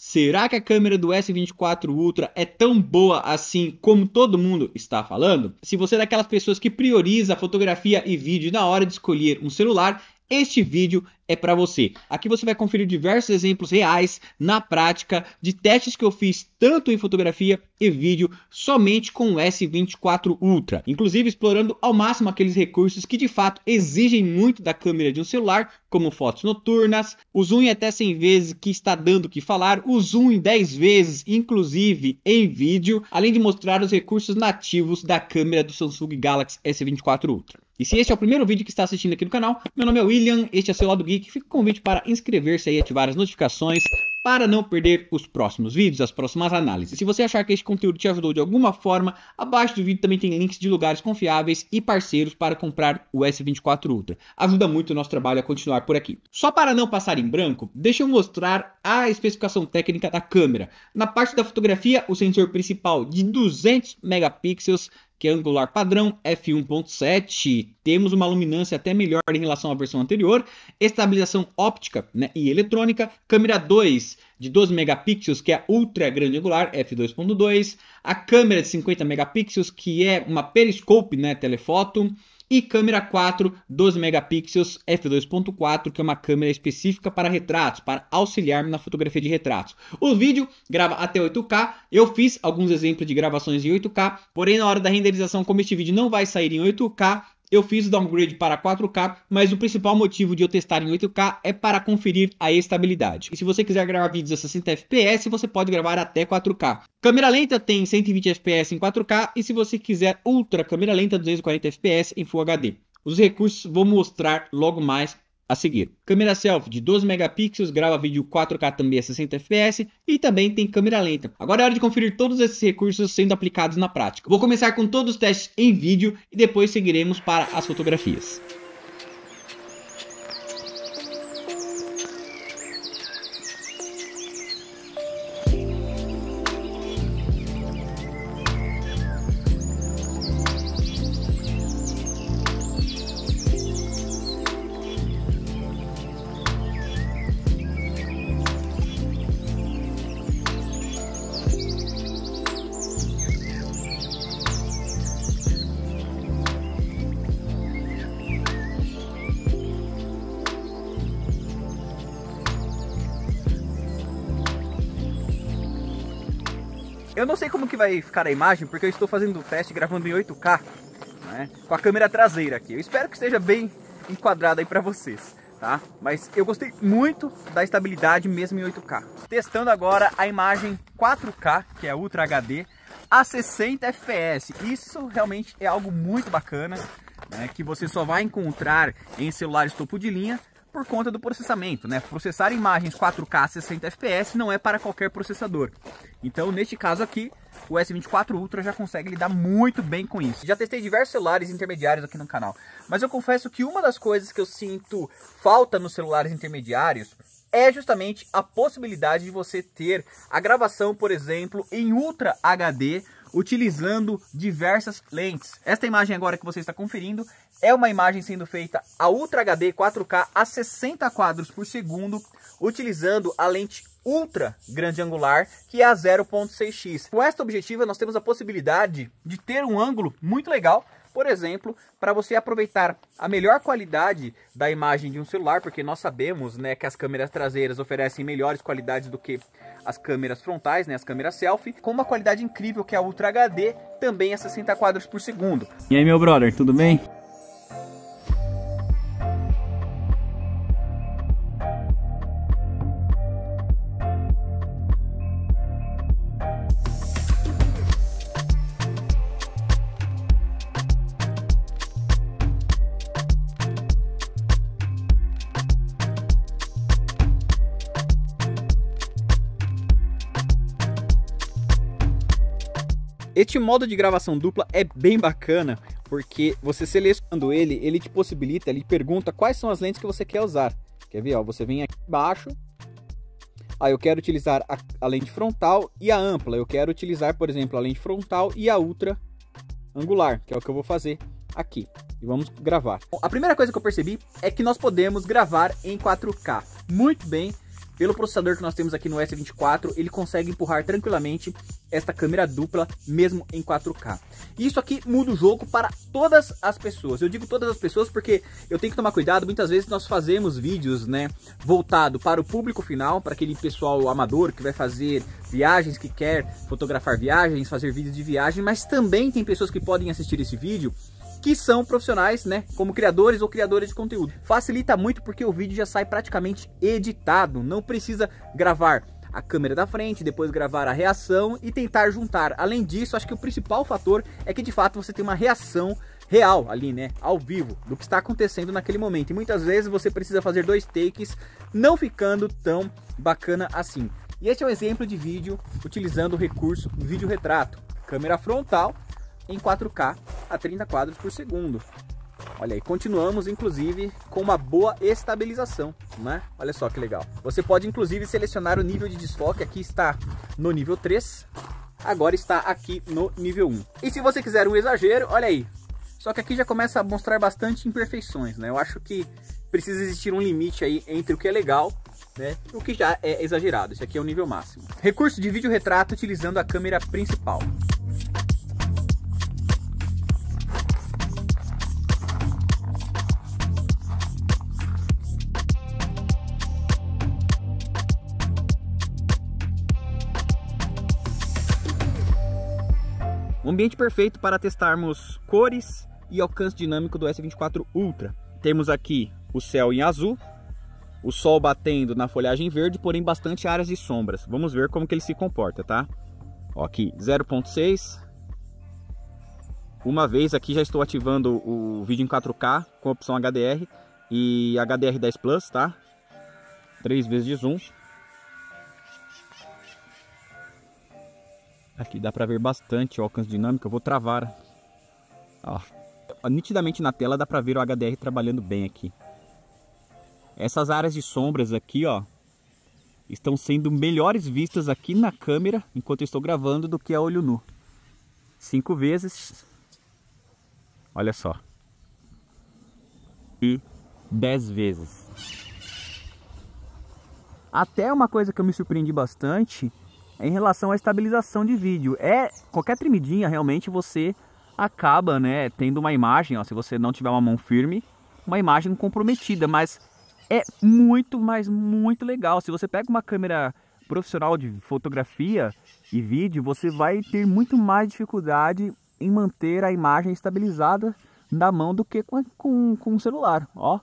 Será que a câmera do S24 Ultra é tão boa assim como todo mundo está falando? Se você é daquelas pessoas que prioriza fotografia e vídeo na hora de escolher um celular, este vídeo é para você. Aqui você vai conferir diversos exemplos reais na prática de testes que eu fiz tanto em fotografia e vídeo somente com o S24 Ultra, inclusive explorando ao máximo aqueles recursos que de fato exigem muito da câmera de um celular, como fotos noturnas, o zoom em até 100 vezes que está dando o que falar, o zoom em 10 vezes, inclusive em vídeo, além de mostrar os recursos nativos da câmera do Samsung Galaxy S24 Ultra. E se este é o primeiro vídeo que está assistindo aqui no canal, meu nome é William, este é o seu lado geek fica o convite para inscrever-se e ativar as notificações para não perder os próximos vídeos, as próximas análises. Se você achar que este conteúdo te ajudou de alguma forma, abaixo do vídeo também tem links de lugares confiáveis e parceiros para comprar o S24 Ultra. Ajuda muito o nosso trabalho a continuar por aqui. Só para não passar em branco, deixa eu mostrar a especificação técnica da câmera. Na parte da fotografia, o sensor principal de 200 megapixels que é angular padrão f1.7, temos uma luminância até melhor em relação à versão anterior, estabilização óptica né, e eletrônica, câmera 2 de 12 megapixels, que é ultra grande angular, f2.2, a câmera de 50 megapixels, que é uma periscope, né, telefoto, e câmera 4, 12 megapixels f2.4, que é uma câmera específica para retratos, para auxiliar-me na fotografia de retratos. O vídeo grava até 8K, eu fiz alguns exemplos de gravações em 8K, porém na hora da renderização, como este vídeo não vai sair em 8K, eu fiz o downgrade para 4K, mas o principal motivo de eu testar em 8K é para conferir a estabilidade. E se você quiser gravar vídeos a 60 FPS, você pode gravar até 4K. Câmera lenta tem 120 FPS em 4K e se você quiser ultra câmera lenta 240 FPS em Full HD. Os recursos vou mostrar logo mais a seguir. Câmera selfie de 12 megapixels, grava vídeo 4K também a 60 fps e também tem câmera lenta. Agora é hora de conferir todos esses recursos sendo aplicados na prática. Vou começar com todos os testes em vídeo e depois seguiremos para as fotografias. Eu não sei como que vai ficar a imagem, porque eu estou fazendo o teste gravando em 8K, né, com a câmera traseira aqui. Eu espero que esteja bem enquadrada aí para vocês, tá? Mas eu gostei muito da estabilidade mesmo em 8K. Testando agora a imagem 4K, que é Ultra HD, a 60 FPS. Isso realmente é algo muito bacana, né, que você só vai encontrar em celulares topo de linha, por conta do processamento, né? Processar imagens 4K 60 FPS não é para qualquer processador. Então, neste caso aqui, o S24 Ultra já consegue lidar muito bem com isso. Já testei diversos celulares intermediários aqui no canal, mas eu confesso que uma das coisas que eu sinto falta nos celulares intermediários é justamente a possibilidade de você ter a gravação, por exemplo, em Ultra HD utilizando diversas lentes. Esta imagem agora que você está conferindo é uma imagem sendo feita a Ultra HD 4K a 60 quadros por segundo, utilizando a lente ultra grande angular, que é a 0.6x. Com esta objetiva, nós temos a possibilidade de ter um ângulo muito legal, por exemplo, para você aproveitar a melhor qualidade da imagem de um celular, porque nós sabemos né, que as câmeras traseiras oferecem melhores qualidades do que as câmeras frontais, né, as câmeras selfie, com uma qualidade incrível que é a Ultra HD, também a 60 quadros por segundo. E aí, meu brother, tudo bem? Este modo de gravação dupla é bem bacana, porque você selecionando ele, ele te possibilita, ele pergunta quais são as lentes que você quer usar. Quer ver? Ó, você vem aqui embaixo, ah, eu quero utilizar a, a, lente frontal e a ampla. Eu quero utilizar, por exemplo, a lente frontal e a ultra angular, que é o que eu vou fazer aqui. E vamos gravar. Bom, a primeira coisa que eu percebi é que nós podemos gravar em 4K muito bem pelo processador que nós temos aqui no S24, ele consegue empurrar tranquilamente esta câmera dupla, mesmo em 4K. E isso aqui muda o jogo para todas as pessoas. Eu digo todas as pessoas porque eu tenho que tomar cuidado, muitas vezes nós fazemos vídeos, né, voltado para o público final, para aquele pessoal amador que vai fazer viagens, que quer fotografar viagens, fazer vídeos de viagem, mas também tem pessoas que podem assistir esse vídeo que são profissionais, né, como criadores ou criadoras de conteúdo. Facilita muito porque o vídeo já sai praticamente editado, não precisa gravar a câmera da frente, depois gravar a reação e tentar juntar. Além disso, acho que o principal fator é que de fato você tem uma reação real ali, né, ao vivo, do que está acontecendo naquele momento. E muitas vezes você precisa fazer dois takes, não ficando tão bacana assim. E este é um exemplo de vídeo utilizando o recurso vídeo retrato, câmera frontal em 4K a 30 quadros por segundo. Olha aí, continuamos inclusive com uma boa estabilização, né? Olha só que legal. Você pode inclusive selecionar o nível de desfoque, aqui está no nível 3, agora está aqui no nível 1. E se você quiser um exagero, olha aí. Só que aqui já começa a mostrar bastante imperfeições, né? Eu acho que precisa existir um limite aí entre o que é legal né? O que já é exagerado, esse aqui é o nível máximo. Recurso de vídeo retrato utilizando a câmera principal. ambiente perfeito para testarmos cores e alcance dinâmico do S24 Ultra. Temos aqui o céu em azul, o sol batendo na folhagem verde, porém bastante áreas de sombras. Vamos ver como que ele se comporta, tá? Ó, aqui 0.6. Uma vez aqui já estou ativando o vídeo em 4K com a opção HDR e HDR10 Plus, tá? Três vezes de zoom. Aqui dá para ver bastante o alcance dinâmico. Eu vou travar. Ó. Nitidamente na tela dá para ver o HDR trabalhando bem aqui. Essas áreas de sombras aqui, ó, estão sendo melhores vistas aqui na câmera enquanto eu estou gravando do que a olho nu. Cinco vezes. Olha só. E dez vezes. Até uma coisa que eu me surpreendi bastante em relação à estabilização de vídeo. É qualquer tremidinha realmente você acaba, né, tendo uma imagem, ó, se você não tiver uma mão firme, uma imagem comprometida, mas é muito, mas muito legal. Se você pega uma câmera profissional de fotografia e vídeo, você vai ter muito mais dificuldade em manter a imagem estabilizada da mão do que com, com, com o celular, ó.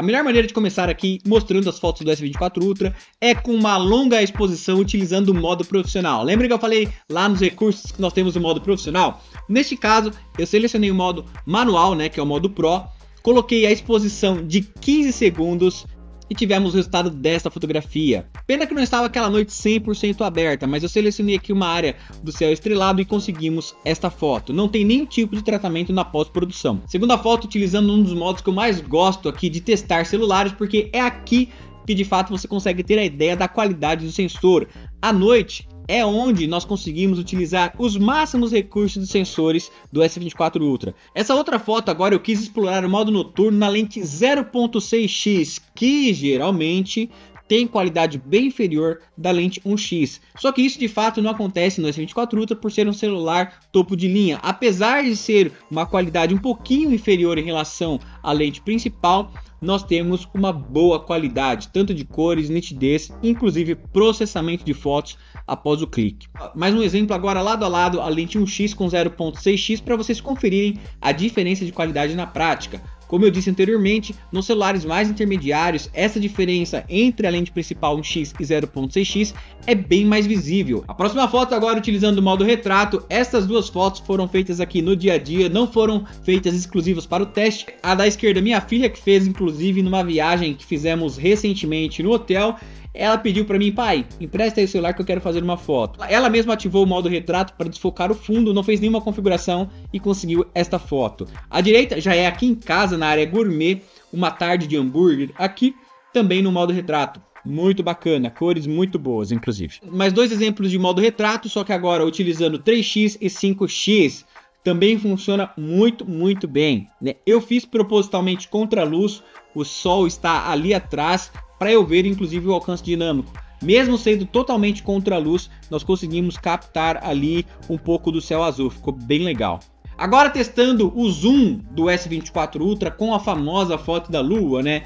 A melhor maneira de começar aqui mostrando as fotos do S24 Ultra é com uma longa exposição utilizando o modo profissional. Lembra que eu falei lá nos recursos que nós temos o modo profissional? Neste caso, eu selecionei o modo manual, né, que é o modo Pro, coloquei a exposição de 15 segundos e tivemos o resultado desta fotografia. Pena que não estava aquela noite 100% aberta, mas eu selecionei aqui uma área do céu estrelado e conseguimos esta foto. Não tem nenhum tipo de tratamento na pós-produção. Segunda foto, utilizando um dos modos que eu mais gosto aqui de testar celulares, porque é aqui que de fato você consegue ter a ideia da qualidade do sensor. À noite, é onde nós conseguimos utilizar os máximos recursos dos sensores do S24 Ultra. Essa outra foto agora eu quis explorar o modo noturno na lente 0.6x, que geralmente tem qualidade bem inferior da lente 1x. Só que isso de fato não acontece no S24 Ultra por ser um celular topo de linha. Apesar de ser uma qualidade um pouquinho inferior em relação à lente principal, nós temos uma boa qualidade, tanto de cores, nitidez, inclusive processamento de fotos após o clique. Mais um exemplo agora lado a lado, a lente 1x com 0.6x para vocês conferirem a diferença de qualidade na prática. Como eu disse anteriormente, nos celulares mais intermediários, essa diferença entre a lente principal 1x e 0.6x é bem mais visível. A próxima foto agora utilizando o modo retrato, essas duas fotos foram feitas aqui no dia a dia, não foram feitas exclusivas para o teste. A da esquerda minha filha que fez inclusive numa viagem que fizemos recentemente no hotel ela pediu para mim, pai, empresta aí o celular que eu quero fazer uma foto. Ela mesma ativou o modo retrato para desfocar o fundo, não fez nenhuma configuração e conseguiu esta foto. A direita já é aqui em casa, na área gourmet, uma tarde de hambúrguer, aqui também no modo retrato. Muito bacana, cores muito boas, inclusive. Mais dois exemplos de modo retrato, só que agora utilizando 3x e 5x. Também funciona muito, muito bem. Né? Eu fiz propositalmente contra a luz, o sol está ali atrás, para eu ver inclusive o alcance dinâmico. Mesmo sendo totalmente contra a luz, nós conseguimos captar ali um pouco do céu azul, ficou bem legal. Agora testando o zoom do S24 Ultra com a famosa foto da lua, né?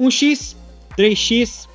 1x, 3x,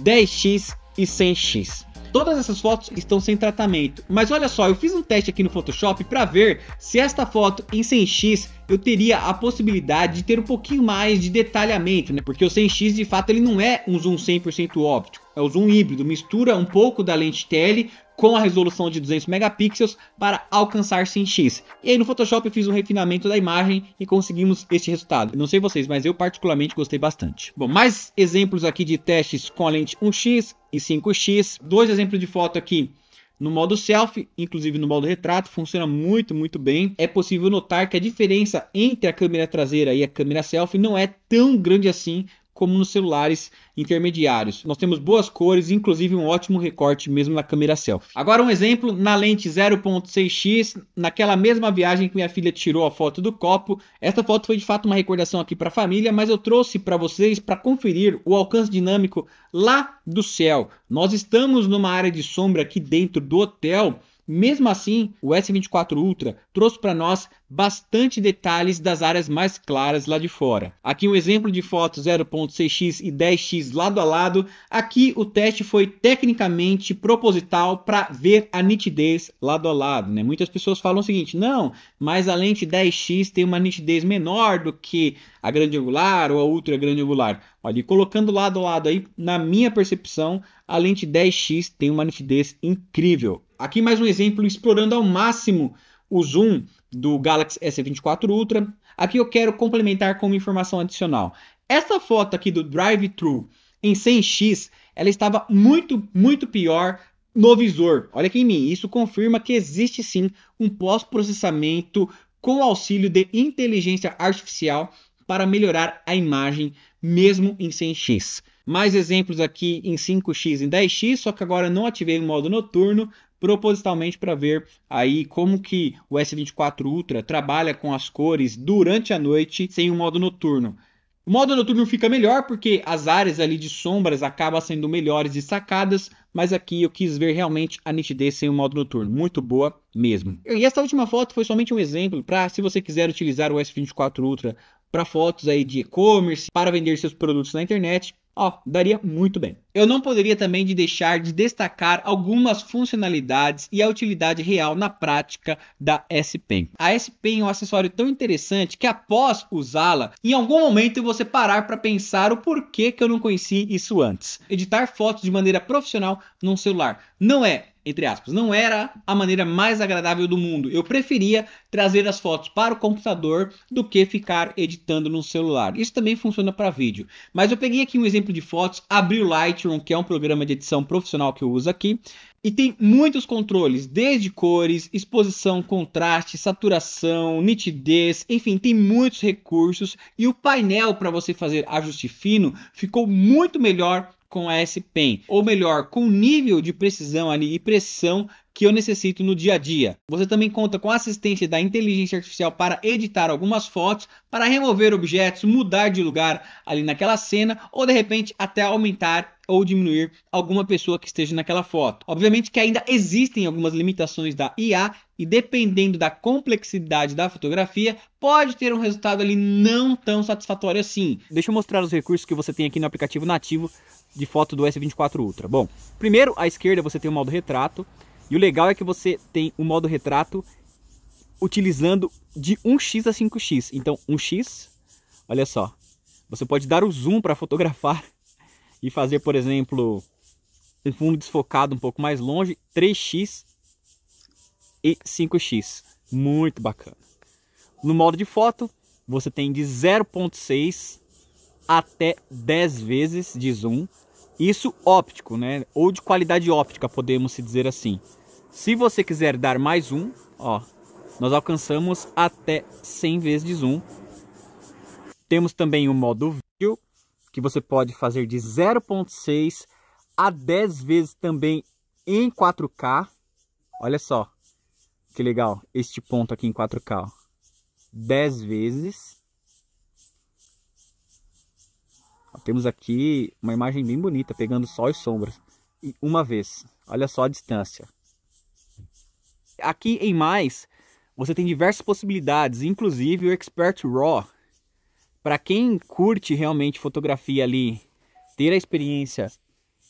10x e 100x. Todas essas fotos estão sem tratamento. Mas olha só, eu fiz um teste aqui no Photoshop para ver se esta foto em 100x eu teria a possibilidade de ter um pouquinho mais de detalhamento, né? Porque o 100x de fato ele não é um zoom 100% óptico, é o zoom híbrido, mistura um pouco da lente tele com a resolução de 200 megapixels para alcançar 100x. E aí no Photoshop eu fiz um refinamento da imagem e conseguimos este resultado. Não sei vocês, mas eu particularmente gostei bastante. Bom, mais exemplos aqui de testes com a lente 1x e 5x. Dois exemplos de foto aqui no modo selfie, inclusive no modo retrato, funciona muito, muito bem. É possível notar que a diferença entre a câmera traseira e a câmera selfie não é tão grande assim como nos celulares intermediários. Nós temos boas cores, inclusive um ótimo recorte mesmo na câmera selfie. Agora um exemplo na lente 0.6x, naquela mesma viagem que minha filha tirou a foto do copo. Esta foto foi de fato uma recordação aqui para a família, mas eu trouxe para vocês para conferir o alcance dinâmico lá do céu. Nós estamos numa área de sombra aqui dentro do hotel mesmo assim, o S24 Ultra trouxe para nós bastante detalhes das áreas mais claras lá de fora. Aqui um exemplo de foto 0.6x e 10x lado a lado. Aqui o teste foi tecnicamente proposital para ver a nitidez lado a lado. Né? Muitas pessoas falam o seguinte, não, mas a lente 10x tem uma nitidez menor do que a grande angular ou a ultra grande angular. Olha, e colocando lado a lado aí, na minha percepção, a lente 10x tem uma nitidez incrível. Aqui mais um exemplo explorando ao máximo o zoom do Galaxy S24 Ultra. Aqui eu quero complementar com uma informação adicional. Essa foto aqui do drive-thru em 100x, ela estava muito, muito pior no visor. Olha aqui em mim, isso confirma que existe sim um pós-processamento com auxílio de inteligência artificial para melhorar a imagem mesmo em 100x. Mais exemplos aqui em 5x e 10x, só que agora não ativei o modo noturno, propositalmente para ver aí como que o S24 Ultra trabalha com as cores durante a noite sem o modo noturno. O modo noturno fica melhor porque as áreas ali de sombras acabam sendo melhores destacadas, mas aqui eu quis ver realmente a nitidez sem o modo noturno, muito boa mesmo. E essa última foto foi somente um exemplo para se você quiser utilizar o S24 Ultra para fotos aí de e-commerce, para vender seus produtos na internet, Ó, daria muito bem. Eu não poderia também de deixar de destacar algumas funcionalidades e a utilidade real na prática da S Pen. A S Pen é um acessório tão interessante que após usá-la, em algum momento você parar para pensar o porquê que eu não conheci isso antes. Editar fotos de maneira profissional num celular não é entre aspas, não era a maneira mais agradável do mundo. Eu preferia trazer as fotos para o computador do que ficar editando no celular. Isso também funciona para vídeo. Mas eu peguei aqui um exemplo de fotos, abri o Lightroom, que é um programa de edição profissional que eu uso aqui, e tem muitos controles, desde cores, exposição, contraste, saturação, nitidez, enfim, tem muitos recursos e o painel para você fazer ajuste fino ficou muito melhor com a S-Pen, ou melhor, com o nível de precisão ali e pressão que eu necessito no dia a dia. Você também conta com a assistência da inteligência artificial para editar algumas fotos, para remover objetos, mudar de lugar ali naquela cena ou de repente até aumentar ou diminuir alguma pessoa que esteja naquela foto. Obviamente que ainda existem algumas limitações da IA e dependendo da complexidade da fotografia, pode ter um resultado ali não tão satisfatório assim. Deixa eu mostrar os recursos que você tem aqui no aplicativo nativo de foto do S24 Ultra. Bom, primeiro à esquerda você tem o modo retrato e o legal é que você tem o modo retrato utilizando de 1x a 5x. Então, 1x, olha só, você pode dar o zoom para fotografar e fazer, por exemplo, um fundo desfocado um pouco mais longe, 3x e 5x. Muito bacana. No modo de foto, você tem de 0.6 até 10 vezes de zoom. Isso óptico, né? Ou de qualidade óptica, podemos se dizer assim. Se você quiser dar mais um, ó, nós alcançamos até 100 vezes de zoom. Temos também o modo vídeo, que você pode fazer de 0.6 a 10 vezes também em 4K. Olha só que legal este ponto aqui em 4K. Ó. 10 vezes. Ó, temos aqui uma imagem bem bonita, pegando sol e sombras. E uma vez. Olha só a distância. Aqui em mais, você tem diversas possibilidades, inclusive o Expert RAW, para quem curte realmente fotografia ali, ter a experiência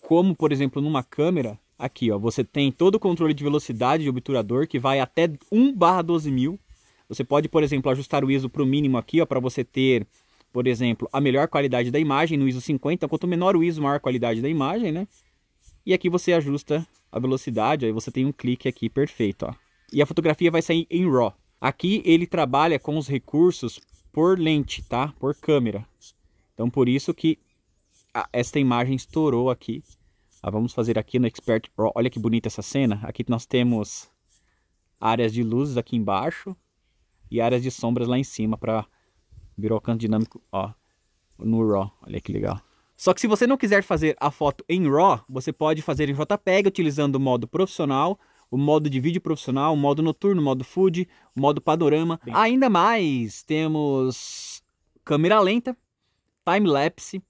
como, por exemplo, numa câmera, aqui ó, você tem todo o controle de velocidade de obturador que vai até 1 barra 12 mil. Você pode, por exemplo, ajustar o ISO para o mínimo aqui ó, para você ter, por exemplo, a melhor qualidade da imagem no ISO 50. quanto menor o ISO, maior a qualidade da imagem, né? E aqui você ajusta a velocidade, aí você tem um clique aqui perfeito, ó. E a fotografia vai sair em RAW. Aqui ele trabalha com os recursos por lente, tá? Por câmera. Então, por isso que a, esta imagem estourou aqui. Ah, vamos fazer aqui no Expert Pro. Olha que bonita essa cena. Aqui nós temos áreas de luzes aqui embaixo e áreas de sombras lá em cima para virar o canto dinâmico, ó, no RAW. Olha que legal. Só que se você não quiser fazer a foto em RAW, você pode fazer em JPEG utilizando o modo profissional o modo de vídeo profissional, o modo noturno, o modo food, o modo panorama. Bem... Ainda mais temos câmera lenta, time lapse,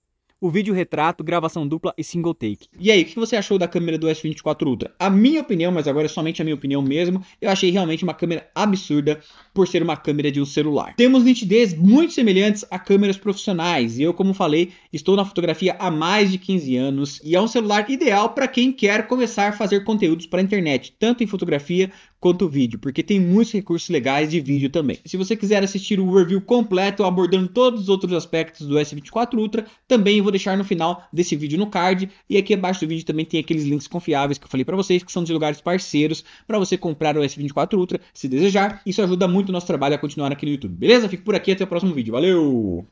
o vídeo retrato, gravação dupla e single take. E aí, o que você achou da câmera do S24 Ultra? A minha opinião, mas agora é somente a minha opinião mesmo, eu achei realmente uma câmera absurda por ser uma câmera de um celular. Temos nitidez muito semelhantes a câmeras profissionais, e eu, como falei, estou na fotografia há mais de 15 anos e é um celular ideal para quem quer começar a fazer conteúdos para a internet, tanto em fotografia quanto vídeo, porque tem muitos recursos legais de vídeo também. Se você quiser assistir o review completo abordando todos os outros aspectos do S24 Ultra, também vou deixar no final desse vídeo no card. E aqui abaixo do vídeo também tem aqueles links confiáveis que eu falei para vocês, que são de lugares parceiros para você comprar o S24 Ultra se desejar. Isso ajuda muito o nosso trabalho a continuar aqui no YouTube, beleza? Fico por aqui, até o próximo vídeo. Valeu!